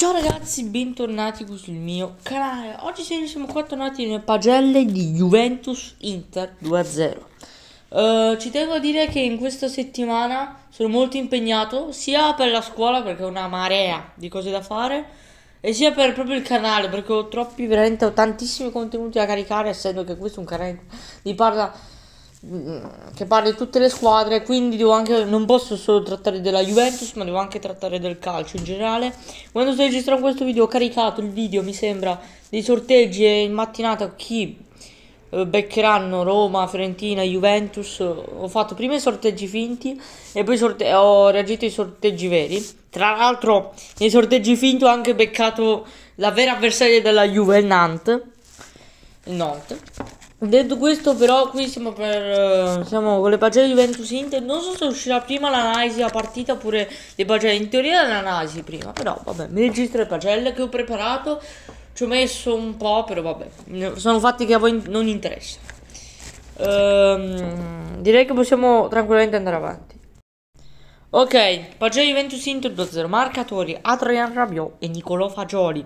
Ciao ragazzi, bentornati qui sul mio canale. Oggi siamo qua tornati nelle pagelle di Juventus Inter 2-0. Uh, eh, ci tengo a dire che in questa settimana sono molto impegnato sia per la scuola perché ho una marea di cose da fare e sia per proprio il canale perché ho troppi veramente ho tantissimi contenuti da caricare essendo che questo è un canale di parla Mm, che parli di tutte le squadre, quindi devo anche, non posso solo trattare della Juventus, ma devo anche trattare del calcio in generale. Quando sto registrando questo video ho caricato il video, mi sembra, dei sorteggi e in mattinata chi eh, beccheranno Roma, Fiorentina, Juventus. Ho fatto prima i sorteggi finti e poi sorte ho reagito ai sorteggi veri. Tra l'altro nei sorteggi finti ho anche beccato la vera avversaria della Juve, il Nantes. Il Nantes Detto questo però qui siamo per eh, siamo con le pagine di Ventus Inter Non so se uscirà prima l'analisi della partita oppure le pagelle In teoria l'analisi prima però vabbè mi registro le pagelle che ho preparato Ci ho messo un po' però vabbè Sono fatti che a voi non interessa ehm, Direi che possiamo tranquillamente andare avanti Ok, pagelle di Ventus Inter 2-0 Marcatori Adrian Rabiot e Nicolò Fagioli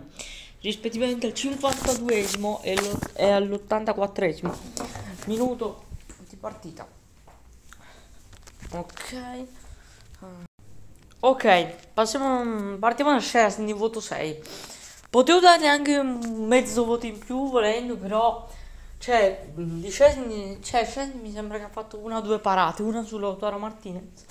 rispettivamente al 52 esimo e all'84 esimo minuto di partita. Ok. Ah. Ok, passiamo, partiamo da Szczesny, voto 6. Potevo dare anche mezzo voto in più volendo, però... Cioè, di Szczesny, cioè, Szczesny mi sembra che ha fatto una o due parate, una sull'Autaro Martinez.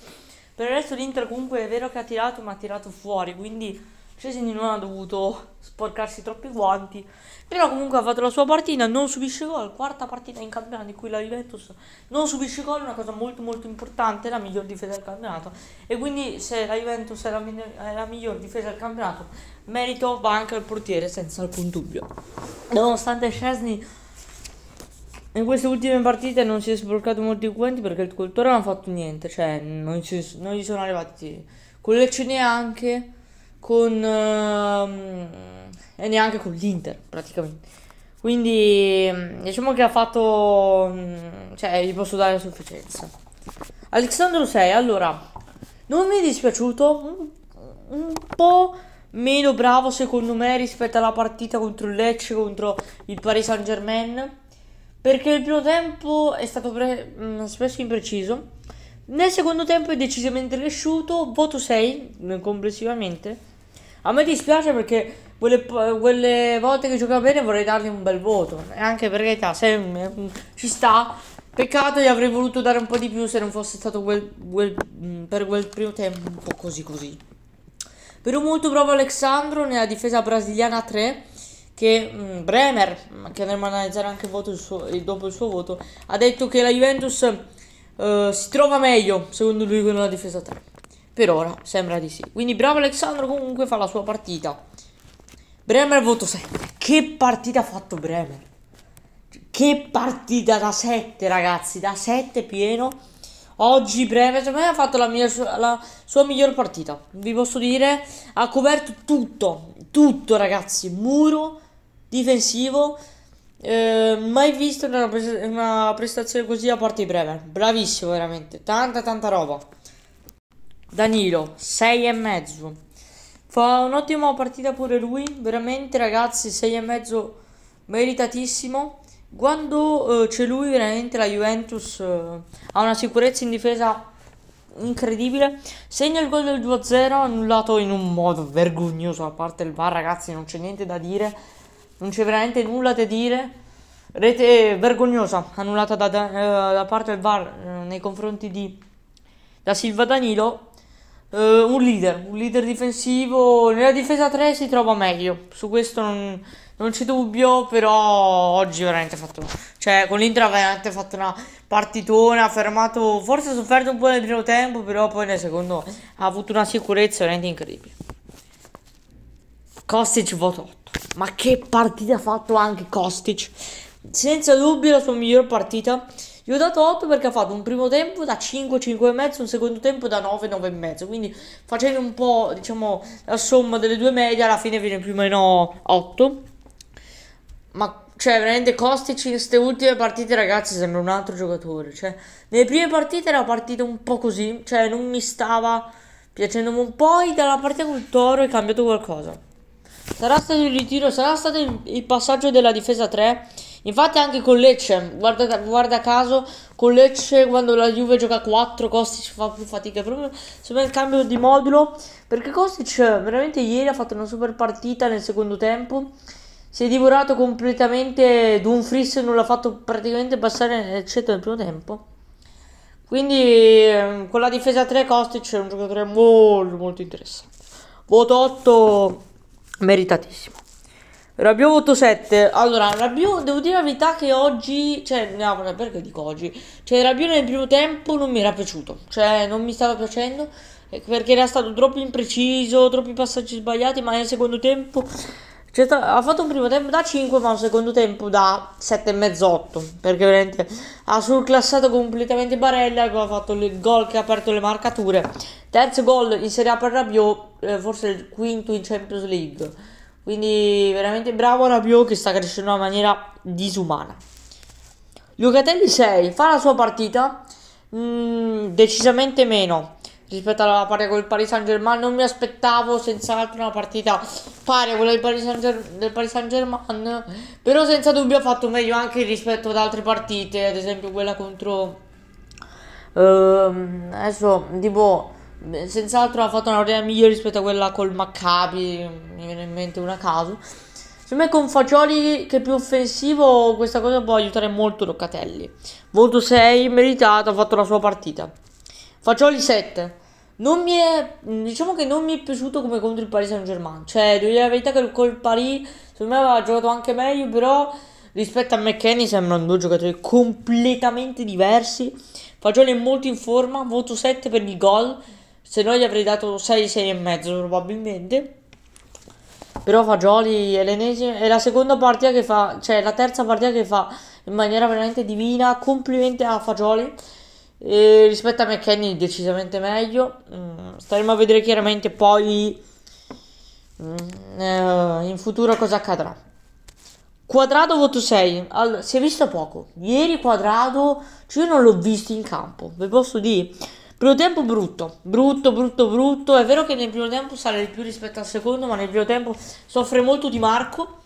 Per il resto l'Inter comunque è vero che ha tirato, ma ha tirato fuori, quindi Cesini non ha dovuto sporcarsi troppi guanti, però comunque ha fatto la sua partita, non subisce gol, quarta partita in campionato in cui la Juventus non subisce gol, una cosa molto molto importante, la miglior difesa del campionato e quindi se la Juventus è la, è la miglior difesa del campionato, merito va anche al portiere senza alcun dubbio. Nonostante Scesni in queste ultime partite non si è sporcato molti guanti perché il cultore non ha fatto niente, cioè non, ci, non gli sono arrivati con le neanche con... Uh, e neanche con l'Inter praticamente. Quindi mm, diciamo che ha fatto... Mm, cioè gli posso dare a sufficienza. Alexandro 6, allora, non mi è dispiaciuto, un, un po' meno bravo secondo me rispetto alla partita contro il Lecce, contro il Paris Saint Germain, perché il primo tempo è stato pre- mm, spesso impreciso, nel secondo tempo è decisamente cresciuto, voto 6 complessivamente, a me dispiace perché quelle, quelle volte che gioca bene vorrei dargli un bel voto. E anche per carità, se ci sta. Peccato gli avrei voluto dare un po' di più se non fosse stato quel, quel, per quel primo tempo un po' così così. Per un molto bravo Alexandro nella difesa brasiliana 3 che mh, Bremer, che andremo a analizzare anche il suo, dopo il suo voto, ha detto che la Juventus uh, si trova meglio secondo lui con la difesa 3. Per ora sembra di sì. Quindi bravo Alessandro comunque fa la sua partita. Bremer voto 7. Che partita ha fatto Bremer? Che partita da 7 ragazzi, da 7 pieno. Oggi Bremer secondo me ha fatto la, mia, la sua miglior partita. Vi posso dire, ha coperto tutto, tutto ragazzi. Muro, difensivo. Eh, mai visto una, una prestazione così a parte di Bremer. Bravissimo veramente. Tanta tanta roba. Danilo 6 e mezzo fa un'ottima partita pure lui veramente ragazzi 6 e mezzo meritatissimo quando eh, c'è lui veramente la Juventus eh, ha una sicurezza in difesa incredibile segna il gol del 2-0 annullato in un modo vergognoso a parte il VAR ragazzi non c'è niente da dire non c'è veramente nulla da dire rete eh, vergognosa annullata da, da, eh, da parte del VAR eh, nei confronti di da Silva Danilo Uh, un leader, un leader difensivo. Nella difesa 3 si trova meglio. Su questo non, non c'è dubbio. Però oggi veramente ha fatto. Cioè, con l'Inter ha veramente fatto una partitona. Ha fermato. Forse ha sofferto un po' nel primo tempo. Però poi nel secondo ha avuto una sicurezza veramente incredibile. Kostic voto 8. Ma che partita ha fatto anche Kostic? Senza dubbio la sua miglior partita. Gli ho dato 8 perché ha fatto un primo tempo da 5, 5,5, un secondo tempo da 9, 9,5. Quindi facendo un po', diciamo, la somma delle due medie, alla fine viene più o meno 8. Ma cioè, veramente Kostic in queste ultime partite, ragazzi, sembra un altro giocatore. Cioè, nelle prime partite era partita un po' così, cioè non mi stava piacendo un po'. Poi dalla partita col Toro è cambiato qualcosa. Sarà stato il ritiro, sarà stato il passaggio della difesa 3 Infatti anche con Lecce, guarda, guarda caso, con Lecce quando la Juve gioca a 4 Kostic fa più fatica. Proprio se me il cambio di modulo, perché Kostic veramente ieri ha fatto una super partita nel secondo tempo. Si è divorato completamente Dumfries non l'ha fatto praticamente passare eccetto nel primo tempo. Quindi ehm, con la difesa 3 Kostic è un giocatore molto molto interessante. Voto 8 meritatissimo. Rabiot voto 7. Allora, Rabiot, devo dire la verità che oggi, cioè, no, perché dico oggi? Cioè, Rabiot nel primo tempo non mi era piaciuto, cioè, non mi stava piacendo eh, perché era stato troppo impreciso, troppi passaggi sbagliati, ma nel secondo tempo cioè, ha fatto un primo tempo da 5, ma un secondo tempo da 7,5-8, perché veramente ha surclassato completamente Barella, che ha fatto il gol che ha aperto le marcature. Terzo gol in Serie A per Rabiot, eh, forse il quinto in Champions League quindi veramente bravo Rabiot che sta crescendo in una maniera disumana. Lucatelli 6 fa la sua partita mh, mm, decisamente meno rispetto alla partita con il Paris Saint Germain. Non mi aspettavo senz'altro una partita pari a quella del Paris, Saint Germain, però senza dubbio ha fatto meglio anche rispetto ad altre partite, ad esempio quella contro... Ehm, adesso tipo Senz'altro ha fatto una partita migliore rispetto a quella col Maccabi, mi viene in mente una caso. Secondo me con Fagioli che è più offensivo questa cosa può aiutare molto Locatelli. Voto 6, meritato, ha fatto la sua partita. Fagioli 7. Non mi è, diciamo che non mi è piaciuto come contro il Paris Saint Germain. Cioè, devo dire la verità che col Paris, secondo me aveva giocato anche meglio, però rispetto a McKenny sembrano due giocatori completamente diversi. Fagioli è molto in forma, voto 7 per il gol se no gli avrei dato 6, 6 e mezzo probabilmente. Però Fagioli è, è la seconda partita che fa, cioè la terza partita che fa in maniera veramente divina. Complimenti a Fagioli. E rispetto a McKenny decisamente meglio. Mm, staremo a vedere chiaramente poi mm, eh, in futuro cosa accadrà. Quadrado voto 6. Allora, si è visto poco. Ieri Quadrado, cioè io non l'ho visto in campo, vi posso dire Primo tempo brutto, brutto, brutto, brutto. È vero che nel primo tempo sale di più rispetto al secondo, ma nel primo tempo soffre molto di Marco.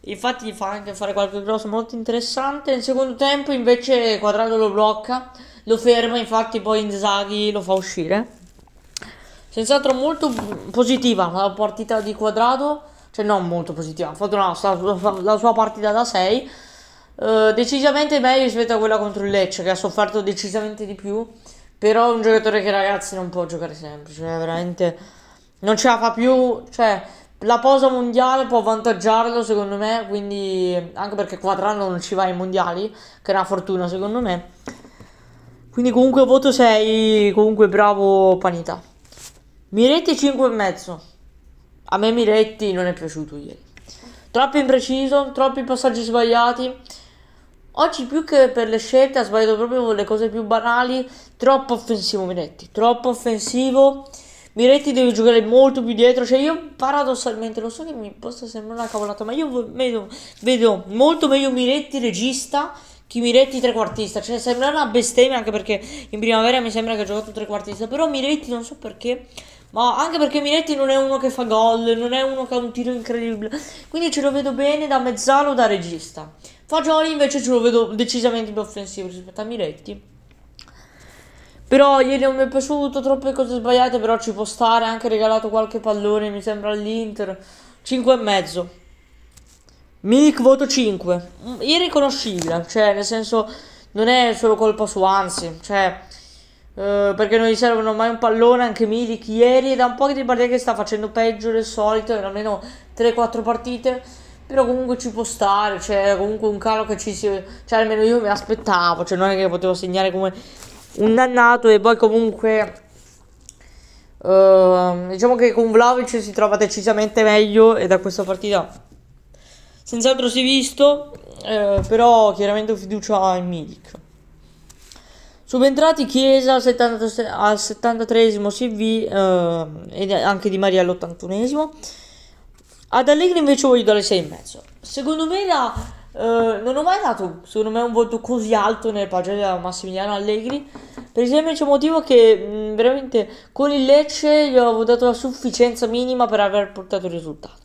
Infatti fa anche fare qualche cosa molto interessante. Nel secondo tempo invece Quadrado lo blocca, lo ferma, infatti poi Inzaghi lo fa uscire. Senz'altro molto positiva la partita di Quadrado, cioè non molto positiva, ha fatto una, la sua partita da 6. Eh, decisamente meglio rispetto a quella contro il Lecce che ha sofferto decisamente di più però è un giocatore che ragazzi non può giocare sempre, cioè eh, veramente non ce la fa più, cioè la posa mondiale può avvantaggiarlo secondo me, quindi anche perché Quadrano non ci va ai mondiali, che è una fortuna secondo me. Quindi comunque voto 6, comunque bravo Panita. Miretti 5,5. A me Miretti non è piaciuto ieri. Troppo impreciso, troppi passaggi sbagliati Oggi più che per le scelte ha sbagliato proprio le cose più banali, troppo offensivo Miretti, troppo offensivo. Miretti deve giocare molto più dietro, cioè io paradossalmente lo so che mi possa sembrare una cavolata, ma io vedo, vedo molto meglio Miretti regista che Miretti trequartista, cioè sembra una bestemmia anche perché in primavera mi sembra che ha giocato trequartista, però Miretti non so perché ma anche perché Miretti non è uno che fa gol, non è uno che ha un tiro incredibile. Quindi ce lo vedo bene da mezzalo da regista. Fagioli invece ce lo vedo decisamente più offensivo rispetto a Miretti. Però ieri non mi è piaciuto troppe cose sbagliate, però ci può stare, ha anche regalato qualche pallone, mi sembra all'Inter. 5,5. Milik voto 5. Mm, Irriconoscibile, cioè nel senso non è solo colpa sua, anzi, cioè eh, perché non gli servono mai un pallone anche Milik ieri è da un po' di partite che sta facendo peggio del solito, almeno 3-4 partite però comunque ci può stare, cioè comunque un calo che ci si... Cioè almeno io mi aspettavo, cioè non è che potevo segnare come un dannato e poi comunque... Uh, diciamo che con Vlaovic si trova decisamente meglio e da questa partita senz'altro si è visto, eh, però chiaramente ho fiducia in Milik. Subentrati Chiesa al, 73, esimo 73 CV eh, e anche Di Maria all'81 esimo ad Allegri invece voglio dare 6,5. Secondo me la, eh, non ho mai dato me, un voto così alto nelle pagine da Massimiliano Allegri. Per il semplice motivo che mh, mm, veramente con il Lecce gli ho dato la sufficienza minima per aver portato il risultato.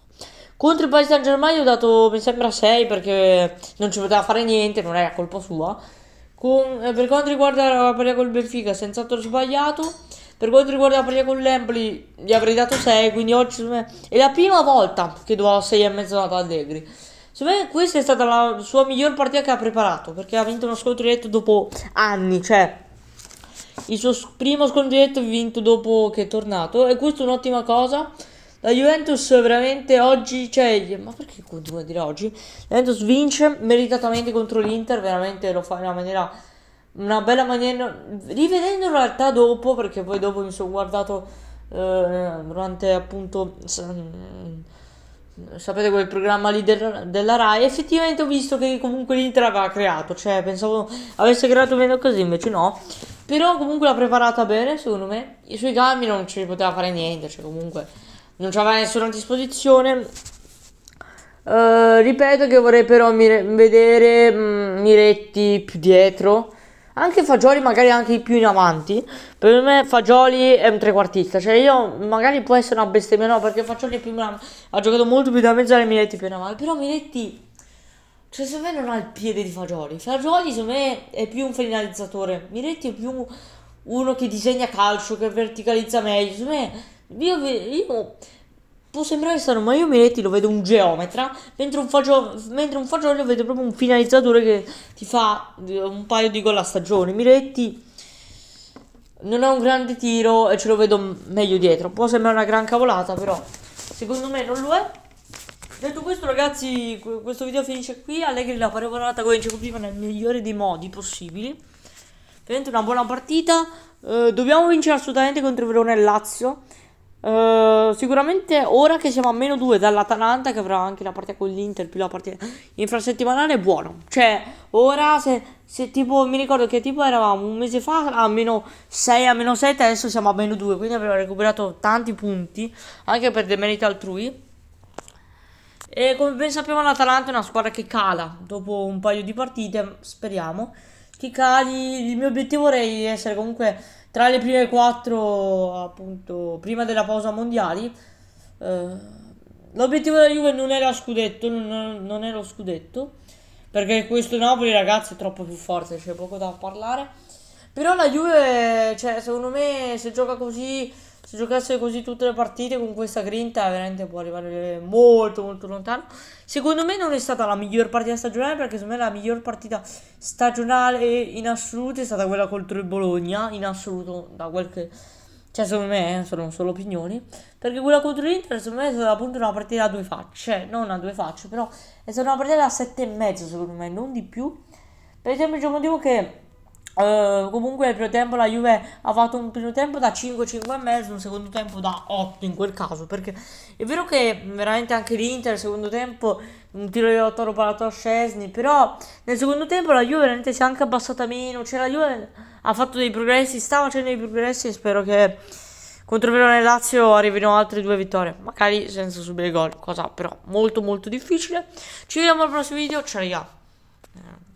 Contro il Paris Saint Germain ho dato mi sembra 6 perché non ci poteva fare niente, non era colpa sua. Con, eh, per quanto riguarda la partita col Benfica, senz'altro sbagliato. Per quanto riguarda la partita con l'Empoli, gli avrei dato 6, quindi oggi me, è la prima volta che do 6,5 ad Allegri. Secondo me questa è stata la sua miglior partita che ha preparato, perché ha vinto uno scontro diretto dopo anni, cioè il suo primo scontro diretto è vinto dopo che è tornato e questa è un'ottima cosa. La Juventus veramente oggi, cioè, ma perché continua a dire oggi? La Juventus vince meritatamente contro l'Inter, veramente lo fa in una maniera una bella maniera rivedendo in realtà dopo perché poi dopo mi sono guardato eh, durante appunto eh, sapete quel programma lì del, della Rai effettivamente ho visto che comunque l'Inter aveva creato cioè pensavo avesse creato meno così invece no però comunque l'ha preparata bene secondo me i suoi cambi non ci poteva fare niente cioè comunque non c'aveva nessuno a disposizione Uh, ripeto che vorrei però mire- vedere mh, mm, Miretti più dietro anche Fagioli magari anche più in avanti per me Fagioli è un trequartista cioè io magari può essere una bestemmia no perché Fagioli è più in avanti ha giocato molto più da mezz'ora e Miletti più in avanti però Miletti cioè secondo me non ha il piede di Fagioli Fagioli secondo me è più un finalizzatore Miletti è più uno che disegna calcio che verticalizza meglio secondo me io, io Può sembrare strano, ma io Miretti lo vedo un geometra, mentre un, fagiolo, mentre un fagiolo vedo proprio un finalizzatore che ti fa eh, un paio di gol a stagione. Miretti non ha un grande tiro e ce lo vedo meglio dietro. Può sembrare una gran cavolata, però secondo me non lo è. Detto questo, ragazzi, questo video finisce qui. Allegri la paragonata, come dicevo prima, nel migliore dei modi possibili. Veramente una buona partita. Eh, dobbiamo vincere assolutamente contro Verona e Lazio. Eh, sicuramente ora che siamo a meno 2 dall'Atalanta, che avrà anche la partita con l'Inter più la partita infrasettimanale, è buono. Cioè, ora se, se, tipo mi ricordo che tipo eravamo un mese fa a meno 6, a meno 7, adesso siamo a meno 2, quindi abbiamo recuperato tanti punti anche per demeriti altrui. E come ben sappiamo, l'Atalanta è una squadra che cala dopo un paio di partite, speriamo. Che cali, il mio obiettivo vorrei essere comunque tra le prime quattro, appunto, prima della pausa mondiali, eh, l'obiettivo della Juve non era scudetto, non, non era lo scudetto, perché questo Napoli, ragazzi, è troppo più forte, c'è poco da parlare. Però la Juve, cioè, secondo me, se gioca così se giocasse così tutte le partite con questa grinta veramente può arrivare molto molto lontano. Secondo me non è stata la miglior partita stagionale perché secondo me la miglior partita stagionale in assoluto è stata quella contro il Bologna, in assoluto da quel che... Cioè secondo me eh, sono solo opinioni. Perché quella contro l'Inter secondo me è stata appunto una partita a due facce, cioè, non a due facce però è stata una partita da sette e mezzo secondo me, non di più. Per esempio, il motivo che Uh, comunque nel primo tempo la Juve ha fatto un primo tempo da 5-5,5, un secondo tempo da 8 in quel caso, perché è vero che veramente anche l'Inter nel secondo tempo un tiro di 8 ha parato a Scesni, però nel secondo tempo la Juve veramente si è anche abbassata meno, cioè la Juve ha fatto dei progressi, sta facendo dei progressi e spero che contro Verona e Lazio arrivino altre due vittorie, magari senza subire gol, cosa però molto molto difficile. Ci vediamo al prossimo video, ciao raga. Eh.